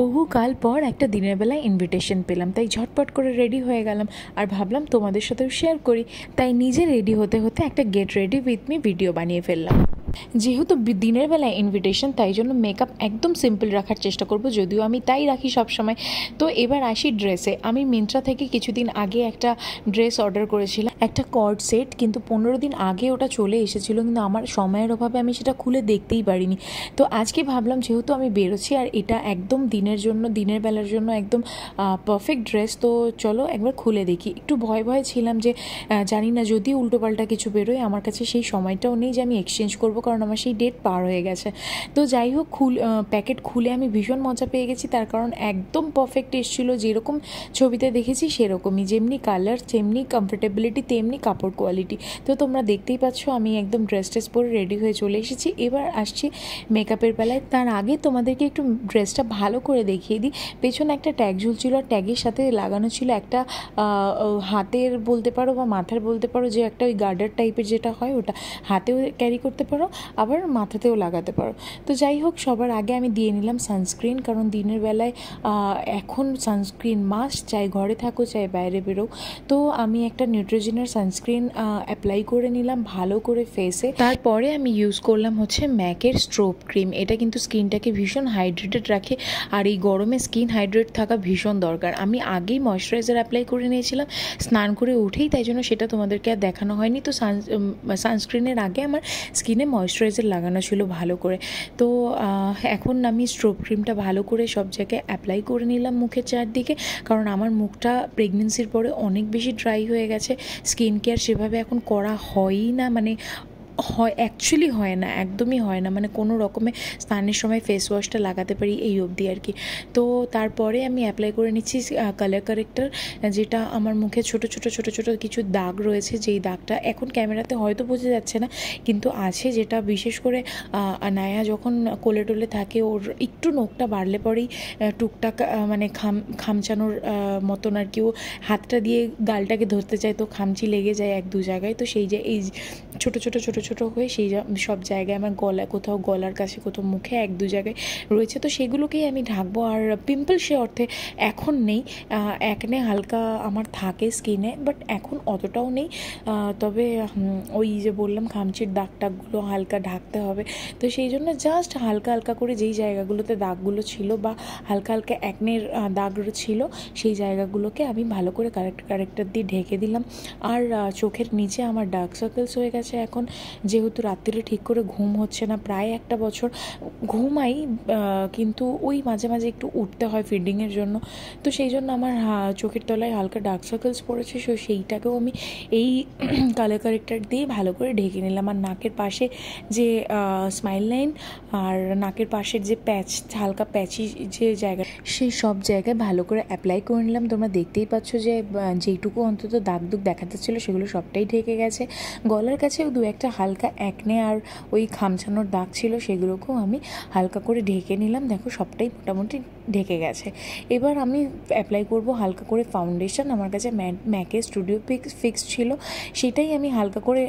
বহুকাল পর একটা দিনের বেলায় ইনভিটেশন পেলাম তাই ঝটপট করে রেডি হয়ে গেলাম আর ভাবলাম তোমাদের সাথেও শেয়ার করি তাই নিজে রেডি হতে হতে একটা get ready with me video বানিয়ে ফেললাম যেহেতু দিনের বেলায় ইনভিটেশন তাই জন্য মেকআপ একদম সিম্পল রাখার চেষ্টা করব যদিও আমি তাই রাখি সব সময় তো এবার আসি ড্রেসে আমি মিন্ত্রা থেকে কিছুদিন আগে একটা ড্রেস অর্ডার করেছিলাম একটা কর্ড সেট কিন্তু পনেরো দিন আগে ওটা চলে এসেছিলো কিন্তু আমার সময়ের অভাবে আমি সেটা খুলে দেখতেই পারিনি তো আজকে ভাবলাম যেহেতু আমি বেরোছি আর এটা একদম দিনের জন্য দিনের বেলার জন্য একদম পারফেক্ট ড্রেস তো চলো একবার খুলে দেখি একটু ভয় ভয় ছিলাম যে জানি না যদি উল্টোপাল্টা কিছু বেরোয় আমার কাছে সেই সময়টাও নেই যে আমি এক্সচেঞ্জ করব কারণ আমার সেই ডেট পার হয়ে গেছে তো যাই হোক খুল প্যাকেট খুলে আমি ভীষণ মজা পেয়ে গেছি তার কারণ একদম পারফেক্ট এসেছিল যেরকম ছবিতে দেখেছি সেরকমই যেমনি কালার তেমনি কমফোর্টেবিলিটি তেমনি কাপড় কোয়ালিটি তো তোমরা দেখতেই পাচ্ছ আমি একদম ড্রেস ট্রেস পরে রেডি হয়ে চলে এসেছি এবার আসছি মেকআপের বেলায় তার আগে তোমাদেরকে একটু ড্রেসটা ভালো করে দেখিয়ে দিই পেছনে একটা ট্যাগ ঝুলছিল আর ট্যাগের সাথে লাগানো ছিল একটা হাতের বলতে পারো বা মাথার বলতে পারো যে একটা ওই গার্ডার টাইপের যেটা হয় ওটা হাতেও ক্যারি করতে পারো আবার মাথাতেও লাগাতে পারো তো যাই হোক সবার আগে আমি দিয়ে নিলাম সানস্ক্রিন কারণ দিনের বেলায় এখন সানস্ক্রিন মাস্ট চাই ঘরে থাকো চাই বাইরে বেরো তো আমি একটা নিউট্রোজেনের সানস্ক্রিন অ্যাপ্লাই করে নিলাম ভালো করে ফেসে তারপরে আমি ইউজ করলাম হচ্ছে ম্যাকের স্ট্রোপ ক্রিম এটা কিন্তু স্কিনটাকে ভীষণ হাইড্রেটেড রাখে আর এই গরমে স্কিন হাইড্রেট থাকা ভীষণ দরকার আমি আগেই ময়শ্চারাইজার অ্যাপ্লাই করে নিয়েছিলাম স্নান করে উঠেই তাই জন্য সেটা তোমাদেরকে আর দেখানো হয়নি তো সান সানস্ক্রিনের আগে আমার স্কিনে ময়শ্চারাইজার লাগানো ছিল ভালো করে তো এখন আমি স্ট্রোভ ক্রিমটা ভালো করে সব জায়গায় অ্যাপ্লাই করে নিলাম মুখের চারদিকে কারণ আমার মুখটা প্রেগনেন্সির পরে অনেক বেশি ড্রাই হয়ে গেছে স্কিন কেয়ার সেভাবে এখন করা হয়ই না মানে হয় অ্যাকচুয়ালি হয় না একদমই হয় না মানে কোনো রকমে স্নানের সময় ফেস ওয়াশটা লাগাতে পারি এই অবধি আর কি তো তারপরে আমি অ্যাপ্লাই করে নিচ্ছি কালার কারেক্টার যেটা আমার মুখে ছোট ছোট ছোট ছোট কিছু দাগ রয়েছে যেই দাগটা এখন ক্যামেরাতে হয়তো বোঝা যাচ্ছে না কিন্তু আছে যেটা বিশেষ করে নায়া যখন কোলে টোলে থাকে ওর একটু নোখটা বাড়লে পরেই টুকটাক মানে খাম খামচানোর মতন আর কি ও হাতটা দিয়ে গালটাকে ধরতে চায় তো খামচি লেগে যায় এক দু জায়গায় তো সেই যে এই ছোট ছোট ছোট ছোট হয়ে সেই সব জায়গায় আমার গলা কোথাও গলার কাছে কোথাও মুখে এক দু জায়গায় রয়েছে তো সেগুলোকেই আমি ঢাকবো আর পিম্পল সে অর্থে এখন নেই একনে হালকা আমার থাকে স্কিনে বাট এখন অতটাও নেই তবে ওই যে বললাম খামচির দাগ টাগগুলো হালকা ঢাকতে হবে তো সেই জন্য জাস্ট হালকা হালকা করে যেই জায়গাগুলোতে দাগগুলো ছিল বা হালকা হালকা একনের দাগ ছিল সেই জায়গাগুলোকে আমি ভালো করে কারেক্ট কারেক্টার দিয়ে ঢেকে দিলাম আর চোখের নিচে আমার ডার্ক সার্কেলস হয়ে গেছে এখন যেহেতু রাত্রিরে ঠিক করে ঘুম হচ্ছে না প্রায় একটা বছর ঘুমাই কিন্তু ওই মাঝে মাঝে একটু উঠতে হয় ফিডিংয়ের জন্য তো সেই জন্য আমার চোখের তলায় হালকা ডার্ক সার্কেলস পড়েছে সো সেইটাকেও আমি এই কালার কারেক্টার দিয়ে ভালো করে ঢেকে নিলাম আর নাকের পাশে যে স্মাইল লাইন আর নাকের পাশের যে প্যাচ হালকা প্যাচি যে জায়গা সেই সব জায়গায় ভালো করে অ্যাপ্লাই করে নিলাম তোমরা দেখতেই পাচ্ছ যে যেইটুকু অন্তত দাগ দুগ দেখা ছিল সেগুলো সবটাই ঢেকে গেছে গলার কাছেও দু একটা হালকা একনে আর ওই খামছানোর দাগ ছিল সেগুলোকেও আমি হালকা করে ঢেকে নিলাম দেখো সবটাই মোটামুটি ঢেকে গেছে এবার আমি অ্যাপ্লাই করব হালকা করে ফাউন্ডেশন আমার কাছে ম্যাকের স্টুডিও পিক্স ফিক্স ছিল সেটাই আমি হালকা করে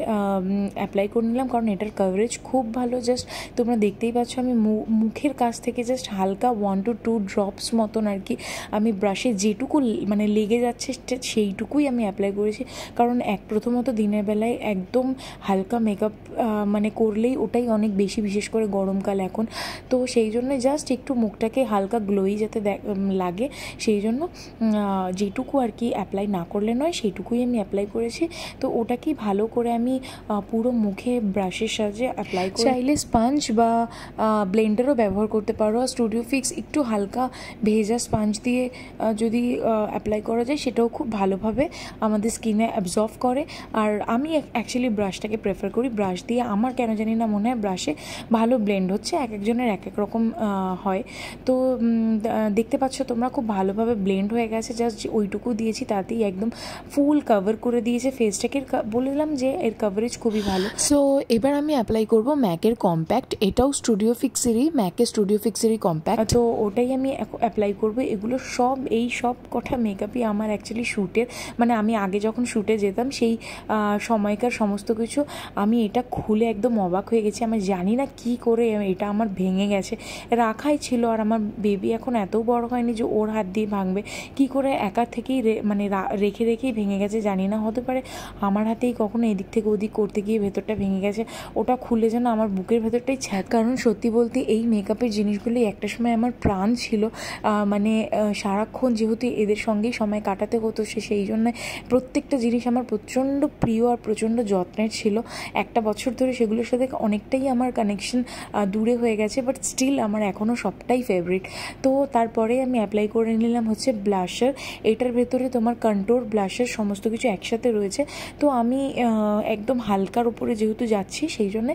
অ্যাপ্লাই করে নিলাম কারণ এটার কভারেজ খুব ভালো জাস্ট তোমরা দেখতেই পাচ্ছ আমি মুখের কাছ থেকে জাস্ট হালকা ওয়ান টু টু ড্রপস মতন আর কি আমি ব্রাশে যেটুকু মানে লেগে যাচ্ছে সেইটুকুই আমি অ্যাপ্লাই করেছি কারণ এক প্রথমত দিনের বেলায় একদম হালকা মেকআপ মানে করলেই ওটাই অনেক বেশি বিশেষ করে গরমকাল এখন তো সেই জন্য জাস্ট একটু মুখটাকে হালকা গ্লো ভালোই যাতে লাগে সেই জন্য যেটুকু আর কি অ্যাপ্লাই না করলে নয় সেইটুকুই আমি অ্যাপ্লাই করেছি তো ওটাকেই ভালো করে আমি পুরো মুখে ব্রাশের সাহায্যে অ্যাপ্লাই করি চাইলে স্পাঞ্জ বা ব্লেন্ডারও ব্যবহার করতে পারো স্টুডিও ফিক্স একটু হালকা ভেজা স্পাঞ্জ দিয়ে যদি অ্যাপ্লাই করা যায় সেটাও খুব ভালোভাবে আমাদের স্কিনে অ্যাবজর্ব করে আর আমি অ্যাকচুয়ালি ব্রাশটাকে প্রেফার করি ব্রাশ দিয়ে আমার কেন জানি না মনে হয় ব্রাশে ভালো ব্লেন্ড হচ্ছে এক একজনের এক এক রকম হয় তো দেখতে পাচ্ছ তোমরা খুব ভালোভাবে ব্লেন্ড হয়ে গেছে জাস্ট ওইটুকু দিয়েছি তাতেই একদম ফুল কভার করে দিয়েছে ফেসটাকে বললাম যে এর কভারেজ খুবই ভালো সো এবার আমি অ্যাপ্লাই করব ম্যাকের কম্প্যাক্ট এটাও স্টুডিও ফিক্সেরই ম্যাকের স্টুডিও ফিক্সেরই কম্প্যাক্ট তো ওটাই আমি অ্যাপ্লাই করব এগুলো সব এই সব কটা মেকআপই আমার অ্যাকচুয়ালি শ্যুটের মানে আমি আগে যখন শ্যুটে যেতাম সেই সময়কার সমস্ত কিছু আমি এটা খুলে একদম অবাক হয়ে গেছি আমি জানি না কি করে এটা আমার ভেঙে গেছে রাখাই ছিল আর আমার বেবি এখন এখন এত বড় হয়নি যে ওর হাত দিয়ে ভাঙবে কি করে একা থেকেই মানে রেখে রেখেই ভেঙে গেছে জানি না হতে পারে আমার হাতেই কখনো এদিক থেকে ওদিক করতে গিয়ে ভেতরটা ভেঙে গেছে ওটা খুলে যেন আমার বুকের ভেতরটাই ছ্যাক কারণ সত্যি বলতে এই মেকআপের জিনিসগুলি একটা সময় আমার প্রাণ ছিল মানে সারাক্ষণ যেহেতু এদের সঙ্গেই সময় কাটাতে হতো সে সেই জন্য প্রত্যেকটা জিনিস আমার প্রচণ্ড প্রিয় আর প্রচণ্ড যত্নের ছিল একটা বছর ধরে সেগুলোর সাথে অনেকটাই আমার কানেকশন দূরে হয়ে গেছে বাট স্টিল আমার এখনও সবটাই ফেভারিট তো তারপরে আমি অ্যাপ্লাই করে নিলাম হচ্ছে ব্লাশার এটার ভেতরে তোমার কন্ট্রোল ব্লাশার সমস্ত কিছু একসাথে রয়েছে তো আমি একদম হালকার ওপরে যেহেতু যাচ্ছি সেই জন্যে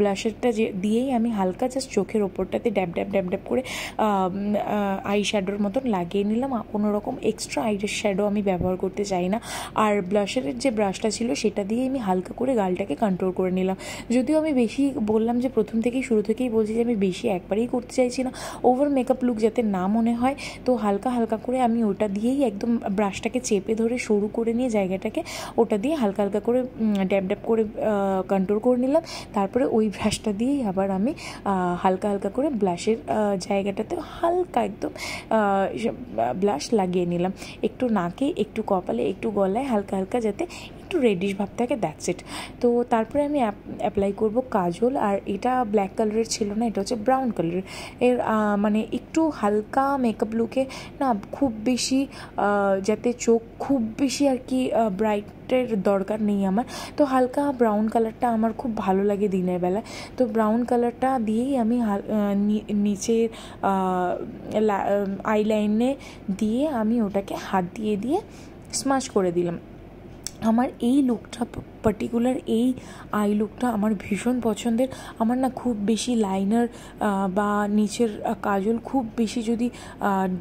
ব্লাশারটা যে দিয়েই আমি হালকা জাস্ট চোখের ওপরটাতে ড্যাব ড্যাব ড্যাব ড্যাব করে আই শ্যাডোর মতন লাগিয়ে নিলাম কোনো রকম এক্সট্রা আই শ্যাডো আমি ব্যবহার করতে চাই না আর ব্লাশারের যে ব্রাশটা ছিল সেটা দিয়ে আমি হালকা করে গালটাকে কন্ট্রোল করে নিলাম যদিও আমি বেশি বললাম যে প্রথম থেকেই শুরু থেকেই বলছি যে আমি বেশি একবারেই করতে চাইছি না ওভার মেকআপ লুক যাতে যাতে না মনে হয় তো হালকা হালকা করে আমি ওটা দিয়েই একদম ব্রাশটাকে চেপে ধরে সরু করে নিয়ে জায়গাটাকে ওটা দিয়ে হালকা হালকা করে ড্যাব ড্যাব করে কন্ট্রোল করে নিলাম তারপরে ওই ব্রাশটা দিয়েই আবার আমি হালকা হালকা করে ব্লাশের জায়গাটাতে হালকা একদম ব্লাশ লাগিয়ে নিলাম একটু নাকে একটু কপালে একটু গলায় হালকা হালকা যাতে একটু রেডিশ ভাব থাকে দ্যাটস ইট তো তারপরে আমি অ্যাপ্লাই করব কাজল আর এটা ব্ল্যাক কালারের ছিল না এটা হচ্ছে ব্রাউন কালারের এর মানে একটু হালকা মেকআপ লুকে না খুব বেশি যাতে চোখ খুব বেশি আর কি ব্রাইট দরকার নেই আমার তো হালকা ব্রাউন কালারটা আমার খুব ভালো লাগে দিনের বেলা তো ব্রাউন কালারটা দিয়েই আমি নিচের আইলাইনে দিয়ে আমি ওটাকে হাত দিয়ে দিয়ে স্মাশ করে দিলাম আমার এই লুকটা পার্টিকুলার এই আই লুকটা আমার ভীষণ পছন্দের আমার না খুব বেশি লাইনার বা নিচের কাজল খুব বেশি যদি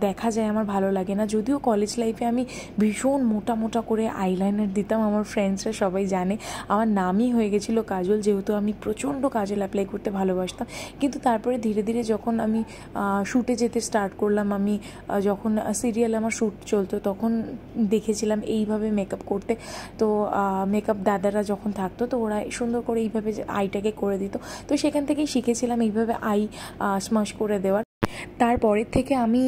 দেখা যায় আমার ভালো লাগে না যদিও কলেজ লাইফে আমি ভীষণ মোটা মোটা করে আইলাইনার দিতাম আমার ফ্রেন্ডসরা সবাই জানে আমার নামই হয়ে গেছিলো কাজল যেহেতু আমি প্রচণ্ড কাজল অ্যাপ্লাই করতে ভালোবাসতাম কিন্তু তারপরে ধীরে ধীরে যখন আমি শ্যুটে যেতে স্টার্ট করলাম আমি যখন সিরিয়াল আমার শ্যুট চলতো তখন দেখেছিলাম এইভাবে মেকআপ করতে তো মেকআপ দাদারা যখন থাকতো তো ওরা সুন্দর করে এইভাবে আইটাকে করে দিত তো সেখান থেকেই শিখেছিলাম এইভাবে আই স্মাশ করে দেওয়ার তারপরের থেকে আমি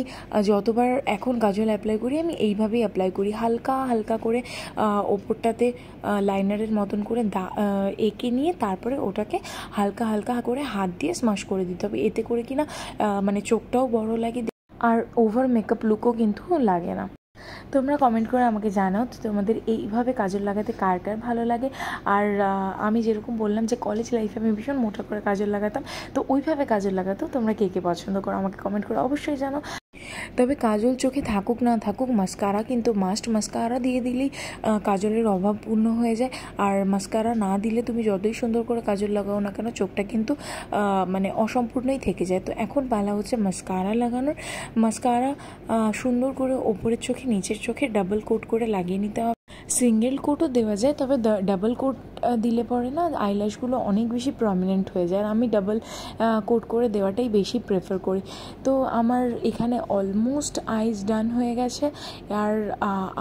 যতবার এখন কাজল অ্যাপ্লাই করি আমি এইভাবেই অ্যাপ্লাই করি হালকা হালকা করে ওপরটাতে লাইনারের মতন করে দা এঁকে নিয়ে তারপরে ওটাকে হালকা হালকা করে হাত দিয়ে স্মাশ করে দিতে হবে এতে করে কিনা মানে চোখটাও বড় লাগে আর ওভার মেকআপ লুকও কিন্তু লাগে না তোমরা কমেন্ট করে আমাকে জানাও তো তোমাদের এইভাবে কাজল লাগাতে কার কার ভালো লাগে আর আমি যেরকম বললাম যে কলেজ লাইফে আমি ভীষণ মোটা করে কাজল লাগাতাম তো ওইভাবে কাজল লাগাতো তোমরা কে কে পছন্দ করো আমাকে কমেন্ট করে অবশ্যই জানাও তবে কাজল চোখে থাকুক না থাকুক মাস্কারা কিন্তু মাস্ট মাস্কারা দিয়ে দিলেই কাজলের অভাব পূর্ণ হয়ে যায় আর মাস্কারা না দিলে তুমি যতই সুন্দর করে কাজল লাগাও না কেন চোখটা কিন্তু মানে অসম্পূর্ণই থেকে যায় তো এখন বালা হচ্ছে মাস্কারা লাগানোর মাস্কারা সুন্দর করে ওপরের চোখে নিচের চোখে ডাবল কোট করে লাগিয়ে নিতে হবে সিঙ্গেল কোটও দেওয়া যায় তবে ডাবল কোট দিলে পরে না আইল্যাশগুলো অনেক বেশি প্রমিনেন্ট হয়ে যায় আর আমি ডাবল কোট করে দেওয়াটাই বেশি প্রেফার করি তো আমার এখানে অলমোস্ট আইজ ডান হয়ে গেছে আর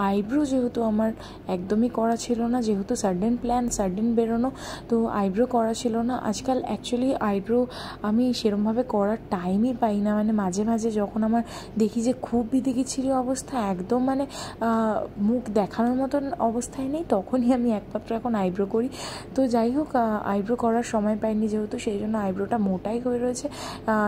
আইব্রো যেহেতু আমার একদমই করা ছিল না যেহেতু সার্ডেন প্ল্যান সার্ডেন বেরোনো তো আইব্রো করা ছিল না আজকাল অ্যাকচুয়ালি আইব্রো আমি সেরমভাবে করার টাইমই পাই না মানে মাঝে মাঝে যখন আমার দেখি যে খুব ছিল অবস্থা একদম মানে মুখ দেখানোর মতন অবস্থায় নেই তখনই আমি একমাত্র এখন আইব্রো করি তো যাই হোক আইব্রো করার সময় পাইনি যেহেতু সেই জন্য আইব্রোটা মোটাই হয়ে রয়েছে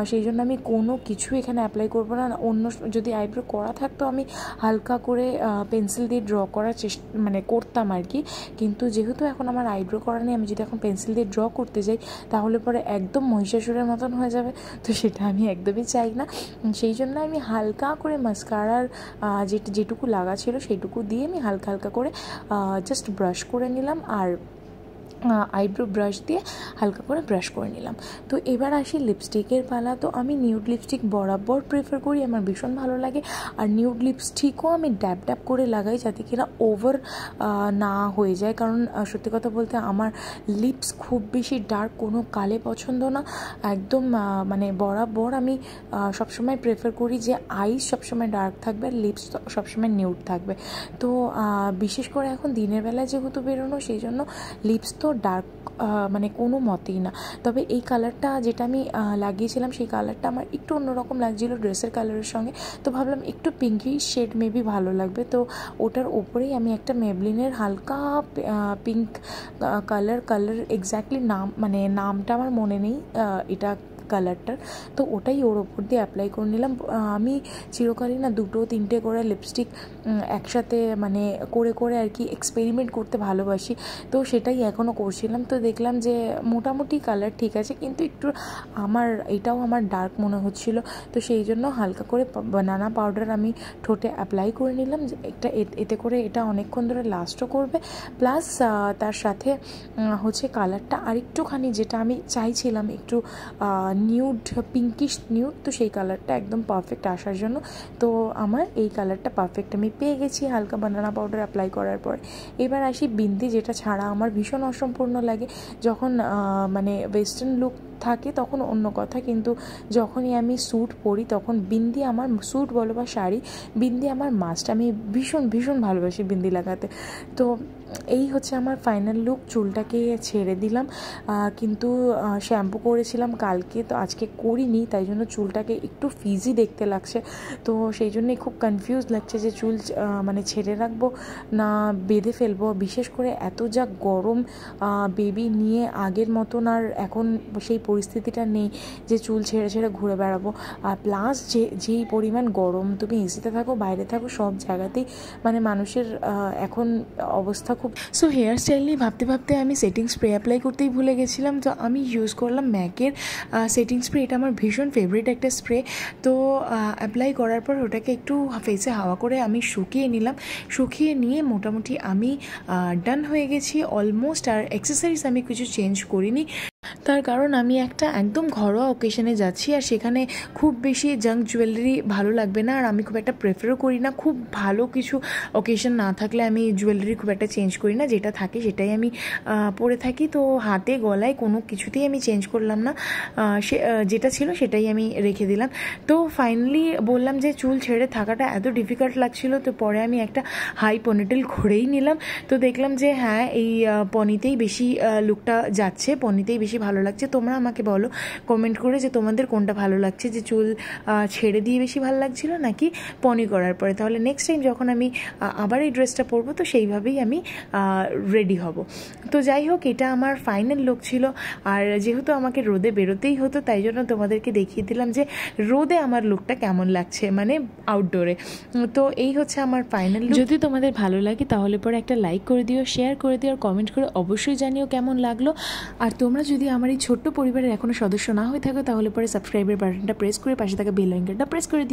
সেই জন্য আমি কোনো কিছু এখানে অ্যাপ্লাই করবো না অন্য যদি আইব্রো করা থাকতো আমি হালকা করে পেন্সিল দিয়ে ড্র করার চেষ্টা মানে করতাম আর কি কিন্তু যেহেতু এখন আমার আইব্রো করা নেই আমি যদি এখন পেন্সিল দিয়ে ড্র করতে যাই তাহলে পরে একদম মহিষাসুরের মতন হয়ে যাবে তো সেটা আমি একদমই চাই না সেই জন্য আমি হালকা করে মাস্কারার যে যেটুকু লাগা ছিল সেটুকু দিয়ে আমি হালকা হালকা করে জাস্ট ব্রাশ করে নিলাম আর আইব্রো ব্রাশ দিয়ে হালকা করে ব্রাশ করে নিলাম তো এবার আসি লিপস্টিকের পালা তো আমি নিউড লিপস্টিক বরাবর প্রেফার করি আমার ভীষণ ভালো লাগে আর নিউড লিপস্টিকও আমি ড্যাব ড্যাব করে লাগাই যাতে কিনা ওভার না হয়ে যায় কারণ সত্যি কথা বলতে আমার লিপস খুব বেশি ডার্ক কোনো কালে পছন্দ না একদম মানে বরাবর আমি সবসময় প্রেফার করি যে আইস সবসময় ডার্ক থাকবে আর লিপস সবসময় নিউড থাকবে তো বিশেষ করে এখন দিনের বেলা যেহেতু বেরোনো সেই জন্য লিপস তো ডার্ক মানে কোনো মতেই না তবে এই কালারটা যেটা আমি লাগিয়েছিলাম সেই কালারটা আমার একটু অন্যরকম লাগছিলো ড্রেসের কালারের সঙ্গে তো ভাবলাম একটু পিঙ্কি শেড মেবি ভালো লাগবে তো ওটার ওপরেই আমি একটা মেবলিনের হালকা পিঙ্ক কালার কালার এক্স্যাক্টলি নাম মানে নামটা আমার মনে নেই এটা কালারটার তো ওটাই ওর ওপর দিয়ে অ্যাপ্লাই করে নিলাম আমি চিরকালই না দুটো তিনটে করে লিপস্টিক একসাথে মানে করে করে আর কি এক্সপেরিমেন্ট করতে ভালোবাসি তো সেটাই এখনও করছিলাম তো দেখলাম যে মোটামুটি কালার ঠিক আছে কিন্তু একটু আমার এটাও আমার ডার্ক মনে হচ্ছিল তো সেই জন্য হালকা করে বানানা পাউডার আমি ঠোঁটে অ্যাপ্লাই করে নিলাম একটা এতে করে এটা অনেকক্ষণ ধরে লাস্টও করবে প্লাস তার সাথে হচ্ছে কালারটা আরেকটুখানি যেটা আমি চাইছিলাম একটু নিউড পিঙ্কিশ নিউড তো সেই কালারটা একদম পারফেক্ট আসার জন্য তো আমার এই কালারটা পারফেক্ট আমি পেয়ে গেছি হালকা বানানা পাউডার অ্যাপ্লাই করার পর এবার আসি বিন্দি যেটা ছাড়া আমার ভীষণ অসম্পূর্ণ লাগে যখন মানে ওয়েস্টার্ন লুক থাকে তখন অন্য কথা কিন্তু যখনই আমি স্যুট পরি তখন বিন্দি আমার স্যুট বলো বা শাড়ি বিন্দি আমার মাস্ট আমি ভীষণ ভীষণ ভালোবাসি বিন্দি লাগাতে তো এই হচ্ছে আমার ফাইনাল লুক চুলটাকে ছেড়ে দিলাম কিন্তু শ্যাম্পু করেছিলাম কালকে তো আজকে করিনি তাই জন্য চুলটাকে একটু ফিজি দেখতে লাগছে তো সেই জন্যই খুব কনফিউজ লাগছে যে চুল মানে ছেড়ে রাখবো না বেঁধে ফেলবো বিশেষ করে এত যা গরম বেবি নিয়ে আগের মতন আর এখন সেই পরিস্থিতিটা নেই যে চুল ছেড়ে ছেড়ে ঘুরে বেড়াবো আর প্লাস যে যেই পরিমাণ গরম তুমি এসিতে থাকো বাইরে থাকো সব জায়গাতেই মানে মানুষের এখন অবস্থা খুব সো হেয়ার স্টাইল নিয়ে ভাবতে ভাবতে আমি সেটিং স্প্রে অ্যাপ্লাই করতেই ভুলে গেছিলাম তো আমি ইউজ করলাম ম্যাকের সেটিং স্প্রে এটা আমার ভীষণ ফেভারিট একটা স্প্রে তো অ্যাপ্লাই করার পর ওটাকে একটু ফেসে হাওয়া করে আমি শুকিয়ে নিলাম শুকিয়ে নিয়ে মোটামুটি আমি ডান হয়ে গেছি অলমোস্ট আর এক্সারসাইজ আমি কিছু চেঞ্জ করিনি তার কারণ আমি একটা একদম ঘরোয়া অকেশনে যাচ্ছি আর সেখানে খুব বেশি জাঙ্ক জুয়েলারি ভালো লাগবে না আর আমি খুব একটা প্রেফারও করি না খুব ভালো কিছু অকেশন না থাকলে আমি জুয়েলারি খুব একটা চেঞ্জ করি না যেটা থাকে সেটাই আমি পরে থাকি তো হাতে গলায় কোনো কিছুতেই আমি চেঞ্জ করলাম না সে যেটা ছিল সেটাই আমি রেখে দিলাম তো ফাইনালি বললাম যে চুল ছেড়ে থাকাটা এত ডিফিকাল্ট লাগছিল তো পরে আমি একটা হাই পনিটেল ঘুরেই নিলাম তো দেখলাম যে হ্যাঁ এই পনিতেই বেশি লুকটা যাচ্ছে পনিতেই বেশি ভালো ভালো লাগছে তোমরা আমাকে বলো কমেন্ট করে যে তোমাদের কোনটা ভালো লাগছে যে চুল ছেড়ে দিয়ে বেশি ভালো লাগছিলো নাকি পনি করার পরে তাহলে নেক্সট টাইম যখন আমি আবার এই ড্রেসটা পরবো তো সেইভাবেই আমি রেডি হব তো যাই হোক এটা আমার ফাইনাল লুক ছিল আর যেহেতু আমাকে রোদে বেরোতেই হতো তাই জন্য তোমাদেরকে দেখিয়ে দিলাম যে রোদে আমার লুকটা কেমন লাগছে মানে আউটডোরে তো এই হচ্ছে আমার ফাইনাল যদি তোমাদের ভালো লাগে তাহলে পরে একটা লাইক করে দিও শেয়ার করে দিও আর কমেন্ট করে অবশ্যই জানিও কেমন লাগলো আর তোমরা যদি আমার এই ছোট্ট পরিবারের এখনও সদস্য না হয়ে থাকো তাহলে পরে সাবস্ক্রাইবের বাটনটা প্রেস করে পাশে থাকা বেল আইকনটা প্রেস করে দিই